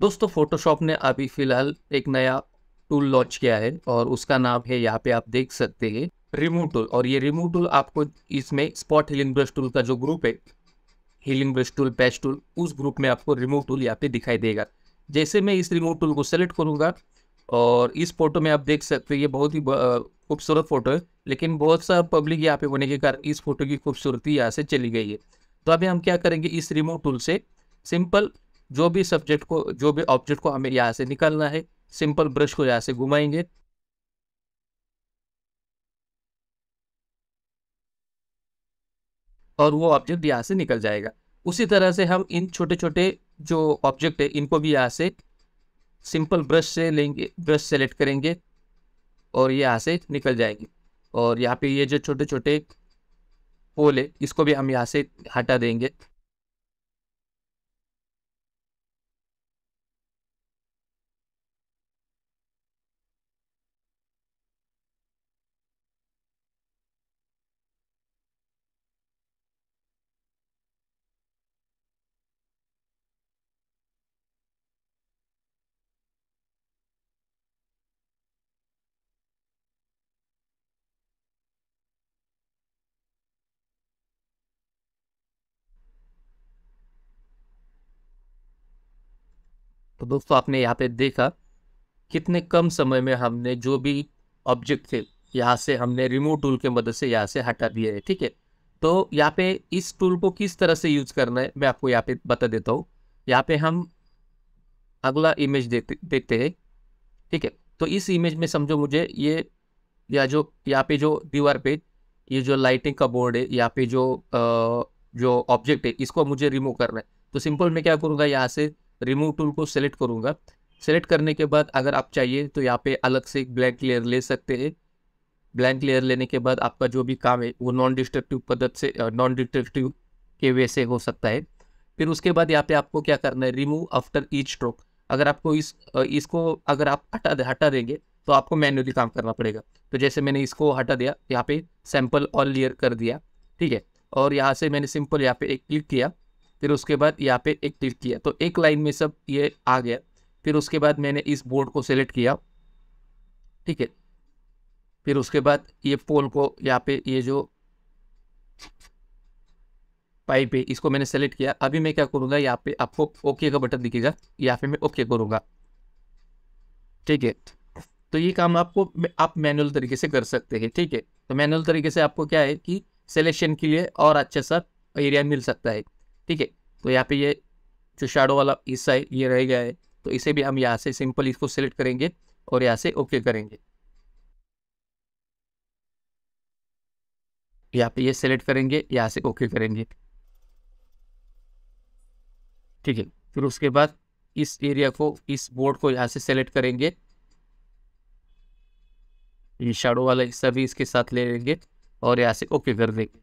दोस्तों फोटोशॉप ने अभी फ़िलहाल एक नया टूल लॉन्च किया है और उसका नाम है यहाँ पे आप देख सकते हैं रिमूव टूल और ये रिमूव टूल आपको इसमें स्पॉट हीलिंग ब्रश टूल का जो ग्रुप है healing brush tool patch tool उस ग्रुप में आपको रिमूव टूल यहाँ पे दिखाई देगा जैसे मैं इस रिमूव टूल को सेलेक्ट करूँगा और इस फोटो में आप देख सकते हैं ये बहुत ही खूबसूरत फोटो है लेकिन बहुत सा पब्लिक यहाँ पे होने के कारण इस फोटो की खूबसूरती यहाँ से चली गई है तो अभी हम क्या करेंगे इस रिमूव टूल से सिंपल जो भी सब्जेक्ट को जो भी ऑब्जेक्ट को हमें यहाँ से निकालना है सिंपल ब्रश को यहाँ से घुमाएंगे और वो ऑब्जेक्ट यहाँ से निकल जाएगा उसी तरह से हम इन छोटे छोटे जो ऑब्जेक्ट है इनको भी यहाँ से सिंपल ब्रश से लेंगे ब्रश सेलेक्ट करेंगे और ये यहाँ से निकल जाएंगे और यहाँ पे ये जो छोटे छोटे पोल है इसको भी हम यहाँ से हटा देंगे तो दोस्तों आपने यहाँ पे देखा कितने कम समय में हमने जो भी ऑब्जेक्ट थे यहाँ से हमने रिमोट टूल के मदद से यहाँ से हटा दिए है ठीक है तो यहाँ पे इस टूल को किस तरह से यूज करना है मैं आपको यहाँ पे बता देता हूँ यहाँ पे हम अगला इमेज देखते देखते हैं ठीक है तो इस इमेज में समझो मुझे ये या जो यहाँ पे जो दीवार पे ये जो लाइटिंग का बोर्ड है यहाँ पे जो आ, जो ऑब्जेक्ट है इसको मुझे रिमूव करना है तो सिंपल मैं क्या करूँगा यहाँ से रिमूव टूल को सेलेक्ट करूँगा सेलेक्ट करने के बाद अगर आप चाहिए तो यहाँ पे अलग से एक ब्लैंक लेयर ले सकते हैं ब्लैंक लेयर लेने के बाद आपका जो भी काम है वो नॉन डिस्ट्रक्टिव पद्धत से नॉन डिस्ट्रक्टिव के वे से हो सकता है फिर उसके बाद यहाँ पे आपको क्या करना है रिमूव आफ्टर ईच स्ट्रोक अगर आपको इस इसको अगर आप हटा हटा देंगे तो आपको मैन्युअली काम करना पड़ेगा तो जैसे मैंने इसको हटा दिया यहाँ पे सैम्पल ऑल लेयर कर दिया ठीक है और यहाँ से मैंने सिंपल यहाँ पे एक क्लिक किया फिर उसके बाद यहाँ पे एक क्लिक किया तो एक लाइन में सब ये आ गया फिर उसके बाद मैंने इस बोर्ड को सेलेक्ट किया ठीक है फिर उसके बाद ये पोल को यहाँ पे ये जो पाइप है इसको मैंने सेलेक्ट किया अभी मैं क्या करूँगा यहाँ पे आपको ओके का बटन दिखेगा यहाँ पे मैं ओके करूँगा ठीक है तो ये काम आपको आप मैनुअल तरीके से कर सकते हैं ठीक है तो मैनुअल तरीके से आपको क्या है कि सेलेक्शन के लिए और अच्छा सा एरिया मिल सकता है ठीक है तो यहाँ पे ये जो शेडो वाला हिस्सा है ये रह गया है तो इसे भी हम यहाँ से सिंपल इसको सेलेक्ट करेंगे और यहाँ से ओके करेंगे यहाँ पे ये सेलेक्ट करेंगे यहाँ से ओके करेंगे ठीक है फिर उसके बाद इस एरिया को इस बोर्ड को यहाँ से सेलेक्ट करेंगे ये शेडो वाला हिस्सा भी इसके साथ ले लेंगे और यहाँ से ओके कर देंगे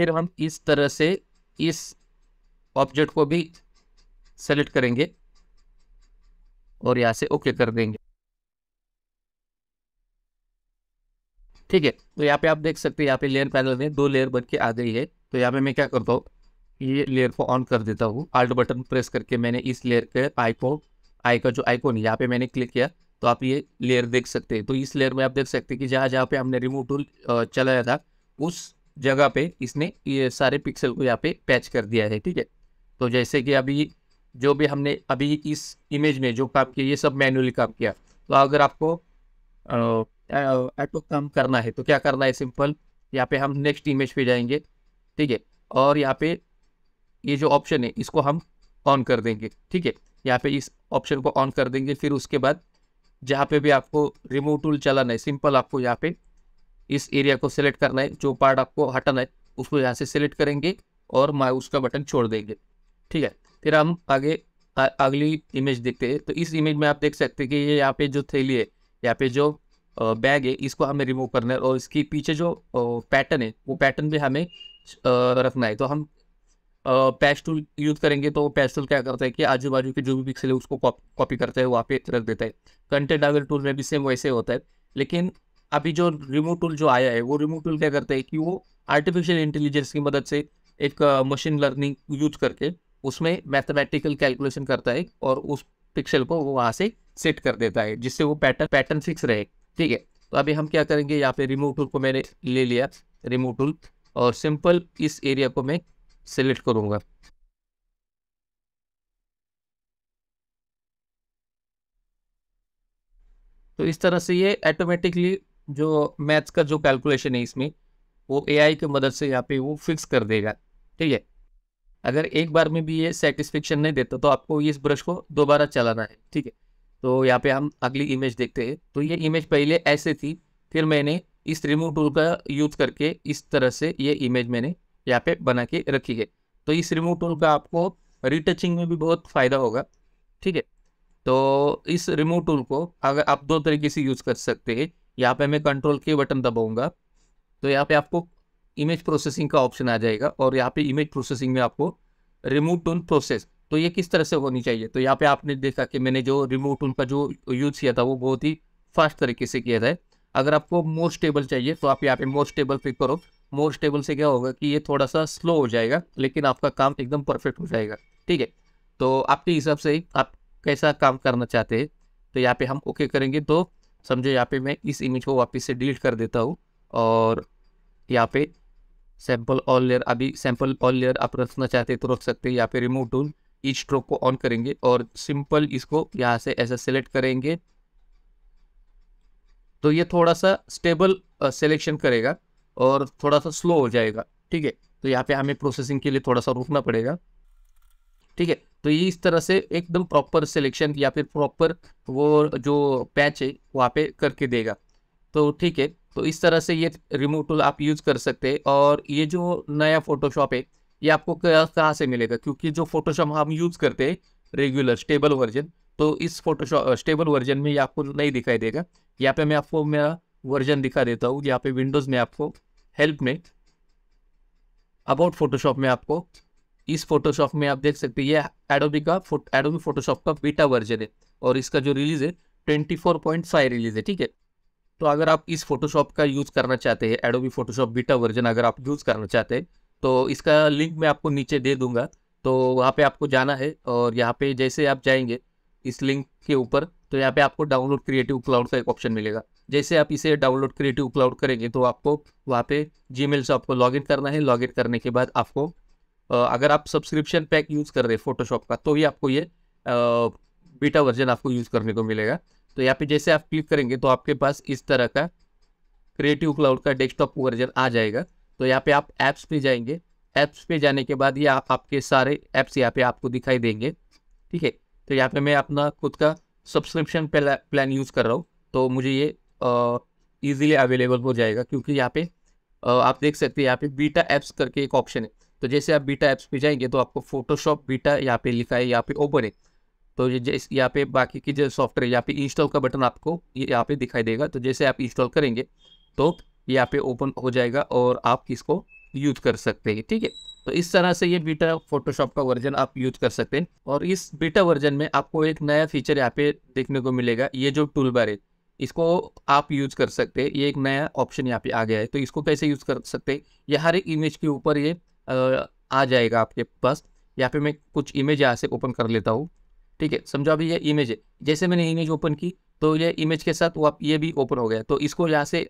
फिर हम इस तरह से इस ऑब्जेक्ट को भी सेलेक्ट करेंगे और यहाँ से ओके कर देंगे ठीक है तो यहाँ पे आप देख सकते हैं यहाँ पे लेयर पैनल में दो लेयर बन के आ गई है तो यहाँ पे मैं क्या करता हूँ ये लेयर को ऑन कर देता हूँ आल्ट बटन प्रेस करके मैंने इस लेयर के आईको आई का जो है यहाँ पे मैंने क्लिक किया तो आप ये लेयर देख सकते हैं तो इस लेयर में आप देख सकते हैं कि जहाँ जहाँ पे हमने रिमूव टूल चलाया था उस जगह पे इसने ये सारे पिक्सल को यहाँ पे पैच कर दिया है ठीक है तो जैसे कि अभी जो भी हमने अभी इस इमेज में जो काम किया ये सब मैनुअली काम किया तो अगर आपको ऐटो काम करना है तो क्या करना है सिंपल यहाँ पे हम नेक्स्ट इमेज पे जाएंगे ठीक है और यहाँ पे ये जो ऑप्शन है इसको हम ऑन कर देंगे ठीक है यहाँ पे इस ऑप्शन को ऑन कर देंगे फिर उसके बाद जहाँ पे भी आपको रिमोट टूल चलाना है सिंपल आपको यहाँ पे इस एरिया को सिलेक्ट करना है जो पार्ट आपको हटाना है उसको यहाँ से सिलेक्ट करेंगे और माउस उसका बटन छोड़ देंगे ठीक है फिर हम आगे आ, अगली इमेज देखते हैं तो इस इमेज में आप देख सकते हैं कि ये यहाँ पे जो थैली है यहाँ पे जो बैग है इसको हमें रिमूव करना है और इसके पीछे जो पैटर्न है वो पैटर्न भी हमें रखना है तो हम पैच टूल यूज करेंगे तो पैच टूल क्या करता है कि आजू बाजू के जो भी पिक्सल है उसको कॉपी करता है वहाँ पे रख देता है कंटेंट अगर टूल में भी सेम वैसे होता है लेकिन अभी जो रिमोट टूल जो आया है वो रिमोट टूल क्या करता है कि वो आर्टिफिशियल इंटेलिजेंस की मदद से एक मशीन लर्निंग यूज करके उसमें मैथमेटिकल कैलकुलेशन करता है और उस पिक्सल को वो वहाँ से सेट कर देता है जिससे वो पैटर्न पैटर्न फिक्स रहे ठीक है तो अभी हम क्या करेंगे यहाँ पे रिमोट टूल को मैंने ले लिया रिमोट टूल और सिंपल इस एरिया को मैं सिलेक्ट करूँगा तो इस तरह से ये ऑटोमेटिकली जो मैथ्स का जो कैलकुलेशन है इसमें वो एआई की मदद से यहाँ पे वो फिक्स कर देगा ठीक है अगर एक बार में भी ये सेटिस्फेक्शन नहीं देता तो आपको इस ब्रश को दोबारा चलाना है ठीक है तो यहाँ पे हम अगली इमेज देखते हैं तो ये इमेज पहले ऐसे थी फिर मैंने इस रिमूव टूल का यूज करके इस तरह से ये इमेज मैंने यहाँ पे बना के रखी है तो इस रिमूव टूल का आपको रिटचिंग में भी बहुत फ़ायदा होगा ठीक है तो इस रिमूव टूल को अगर आप दो तरीके से यूज़ कर सकते हैं यहाँ पे मैं कंट्रोल के बटन दबाऊंगा तो यहाँ पे आपको इमेज प्रोसेसिंग का ऑप्शन आ जाएगा और यहाँ पे इमेज प्रोसेसिंग में आपको रिमूव टून प्रोसेस तो ये किस तरह से होनी चाहिए तो यहाँ पे आपने देखा कि मैंने जो रिमूव टून का जो यूज़ किया था वो बहुत ही फास्ट तरीके से किया था अगर आपको मोर स्टेबल चाहिए तो आप यहाँ पे मोर स्टेबल पिक करो मोर स्टेबल से क्या होगा कि ये थोड़ा सा स्लो हो जाएगा लेकिन आपका काम एकदम परफेक्ट हो जाएगा ठीक है तो आपके हिसाब से आप कैसा काम करना चाहते हैं तो यहाँ पे हम ओके करेंगे तो समझो यहाँ पे मैं इस इमेज को वापस से डिलीट कर देता हूँ और यहाँ पे सैम्पल ऑल लेयर अभी सैम्पल ऑल लेयर आप रखना चाहते तो रख सकते हैं यहाँ पे रिमूव टूल इस स्ट्रोक को ऑन करेंगे और सिंपल इसको यहाँ से ऐसा सेलेक्ट करेंगे तो ये थोड़ा सा स्टेबल सेलेक्शन करेगा और थोड़ा सा स्लो हो जाएगा ठीक है तो यहाँ पे हमें प्रोसेसिंग के लिए थोड़ा सा रुकना पड़ेगा ठीक है तो ये इस तरह से एकदम प्रॉपर सिलेक्शन या फिर प्रॉपर वो जो पैच है वहाँ पे करके देगा तो ठीक है तो इस तरह से ये रिमूव टूल आप यूज़ कर सकते हैं और ये जो नया फोटोशॉप है ये आपको कहाँ से मिलेगा क्योंकि जो फोटोशॉप हम यूज़ करते हैं रेगुलर स्टेबल वर्जन तो इस फोटोशॉप स्टेबल वर्जन में ये आपको नहीं दिखाई देगा यहाँ पे मैं आपको मेरा वर्जन दिखा देता हूँ यहाँ पे विंडोज़ में आपको हेल्प में अबाउट फोटोशॉप में आपको इस फोटोशॉप में आप देख सकते हैं ये एडोबी का एडोबी फोटोशॉप का बीटा वर्जन है और इसका जो रिलीज़ है twenty four point five release है ठीक है तो अगर आप इस फोटोशॉप का यूज़ करना चाहते हैं एडोबी फोटोशॉप बीटा वर्जन अगर आप यूज़ करना चाहते हैं तो इसका लिंक मैं आपको नीचे दे दूंगा तो वहाँ पे आपको जाना है और यहाँ पे जैसे आप जाएंगे इस लिंक के ऊपर तो यहाँ पे आपको डाउनलोड क्रिएटिव क्लाउड का एक ऑप्शन मिलेगा जैसे आप इसे डाउनलोड क्रिएटिव क्लाउड करेंगे तो आपको वहाँ पे जी से आपको लॉगिन करना है लॉगिन करने के बाद आपको अगर आप सब्सक्रिप्शन पैक यूज़ कर रहे हैं फोटोशॉप का तो भी आपको ये बीटा वर्जन आपको यूज़ करने को मिलेगा तो यहाँ पे जैसे आप क्लिक करेंगे तो आपके पास इस तरह का क्रिएटिव क्लाउड का डेस्कटॉप वर्जन आ जाएगा तो यहाँ पे आप ऐप्स पे जाएंगे ऐप्स पे जाने के बाद ये आप, आपके सारे ऐप्स यहाँ पे आपको दिखाई देंगे ठीक है तो यहाँ पे मैं अपना खुद का सब्सक्रिप्शन प्लान यूज़ कर रहा हूँ तो मुझे ये ईजिली अवेलेबल हो जाएगा क्योंकि यहाँ पे आ, आप देख सकते हैं यहाँ पे बीटा ऐप्स करके एक ऑप्शन है तो जैसे आप बीटा ऐप्स पे जाएंगे तो आपको फोटोशॉप बीटा यहाँ पे लिखा है यहाँ पे ओपन है तो ये यहाँ पे बाकी की जो सॉफ्टवेयर यहाँ पे इंस्टॉल का बटन आपको यहाँ पे दिखाई देगा तो जैसे आप इंस्टॉल करेंगे तो यहाँ पे ओपन हो जाएगा और आप इसको यूज कर सकते हैं ठीक है तो इस तरह से ये बीटा फोटोशॉप का वर्जन आप यूज कर सकते हैं और इस बीटा वर्जन में आपको एक नया फीचर यहाँ पे देखने को मिलेगा ये जो टूल बार है इसको आप यूज कर सकते हैं ये एक नया ऑप्शन यहाँ पे आ गया है तो इसको कैसे यूज कर सकते हैं ये हर एक इमेज के ऊपर ये आ जाएगा आपके पास यहाँ फिर मैं कुछ इमेज यहाँ से ओपन कर लेता हूँ ठीक है समझो अभी ये इमेज है जैसे मैंने इमेज ओपन की तो ये इमेज के साथ वो आप ये भी ओपन हो गया तो इसको यहाँ से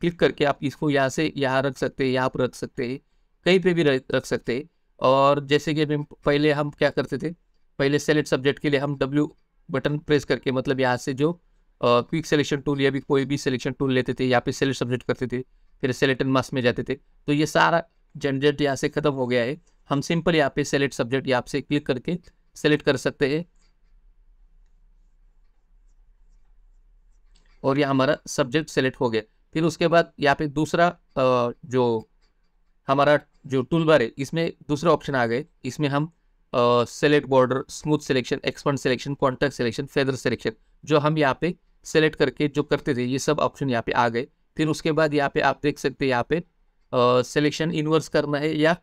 क्लिक करके आप इसको यहाँ से यहाँ रख सकते हैं यहाँ पर रख सकते हैं कहीं पे भी रख सकते हैं और जैसे कि पहले हम क्या करते थे पहले सेलेक्ट सब्जेक्ट के लिए हम डब्ल्यू बटन प्रेस करके मतलब यहाँ से जो क्विक सेलेक्शन टूल या भी कोई भी सिलेक्शन टूल लेते थे यहाँ फिर सेलेक्ट सब्जेक्ट करते थे फिर सेलेक्ट एंड मास में जाते थे तो ये सारा जनरेट यहाँ से ख़त्म हो गया है हम सिंपल यहाँ पे सेलेक्ट सब्जेक्ट यहाँ से क्लिक करके सेलेक्ट कर सकते हैं और यह हमारा सब्जेक्ट सेलेक्ट हो गया फिर उसके बाद यहाँ पे दूसरा जो हमारा जो टूल बार है इसमें दूसरा ऑप्शन आ गए इसमें हम select border smooth selection expert selection contact selection feather selection जो हम यहाँ पे सेलेक्ट करके जो करते थे ये सब ऑप्शन यहाँ पे आ गए फिर उसके बाद यहाँ पे आप देख सकते हैं यहाँ पे सिलेक्शन इनवर्स करना है या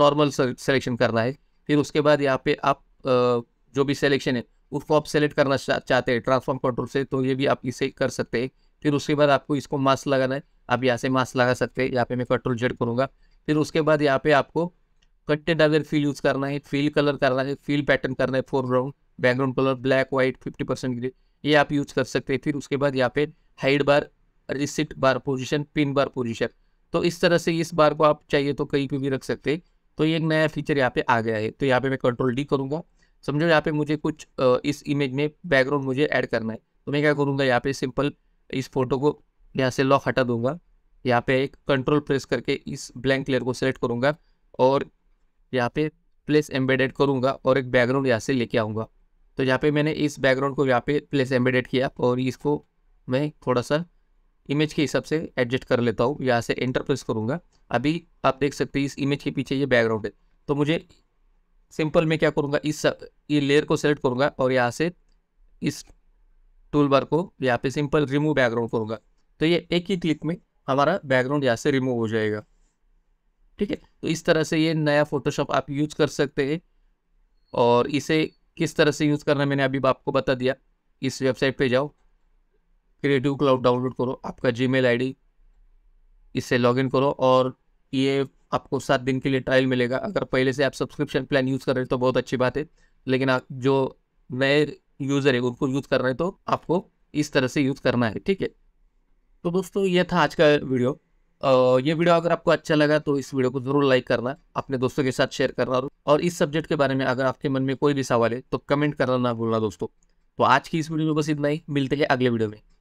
नॉर्मल सिलेक्शन करना है फिर उसके बाद यहाँ पे आप uh, जो भी सिलेक्शन है उसको आप सेलेक्ट करना चाहते हैं ट्रांसफॉर्म कंट्रोल से तो ये भी आप इसे कर सकते हैं फिर उसके बाद आपको इसको मास्क लगाना है आप यहाँ से मास्क लगा सकते हैं यहाँ पे मैं कंट्रोल जेड करूँगा फिर उसके बाद यहाँ पे आपको कंटेंट अगर फील यूज़ करना है फील कलर करना है फील पैटर्न करना है foreground background colour black white fifty percent ये आप यूज कर सकते हैं फिर उसके बाद यहाँ पे hide bar reset bar position pin bar position तो इस तरह से इस बार को आप चाहिए तो कहीं पे भी रख सकते हैं तो ये एक नया फीचर यहाँ पे आ गया है तो यहाँ पे मैं कंट्रोल डी करूँगा समझो यहाँ पे मुझे कुछ इस इमेज में बैकग्राउंड मुझे ऐड करना है तो मैं क्या करूँगा यहाँ पे सिंपल इस फोटो को यहाँ से लॉक हटा दूंगा यहाँ पे एक कंट्रोल प्रेस करके इस ब्लैंक लेयर को सिलेक्ट करूँगा और यहाँ पे प्लेस एम्बेडेड करूँगा और एक बैकग्राउंड यहाँ से लेके आऊँगा तो यहाँ पे मैंने इस बैकग्राउंड को यहाँ पे प्लेस एम्बेडेड किया और इसको मैं थोड़ा सा इमेज के हिसाब से एडजस्ट कर लेता हूँ यहाँ से एंटर प्रेस करूँगा अभी आप देख सकते हैं इस इमेज के पीछे ये बैकग्राउंड है तो मुझे सिंपल में क्या करूँगा इस ये लेयर को सेलेक्ट करूँगा और यहाँ से इस टूल बार को यहाँ पे सिंपल रिमूव बैकग्राउंड करूँगा तो ये एक ही क्लिक में हमारा बैकग्राउंड यहाँ से रिमूव हो जाएगा ठीक है तो इस तरह से ये नया फोटोशॉप आप यूज कर सकते हैं और इसे किस तरह से यूज़ करना मैंने अभी आपको बता दिया इस वेबसाइट पर जाओ क्रिएटिव क्लाउड डाउनलोड करो आपका जी मेल इससे लॉगिन करो और ये आपको सात दिन के लिए ट्रायल मिलेगा अगर पहले से आप सब्सक्रिप्शन प्लान यूज़ कर रहे हैं तो बहुत अच्छी बात है लेकिन आप जो नए यूज़र है उनको यूज़ कर रहे हैं तो आपको इस तरह से यूज़ करना है ठीक है तो दोस्तों ये था आज का वीडियो ये वीडियो अगर आपको अच्छा लगा तो इस वीडियो को ज़रूर लाइक करना अपने दोस्तों के साथ शेयर करना और इस सब्जेक्ट के बारे में अगर आपके मन में कोई भी सवाल है तो कमेंट करना ना भूलना दोस्तों तो आज की इस वीडियो में बस इतना ही मिलते हैं अगले वीडियो में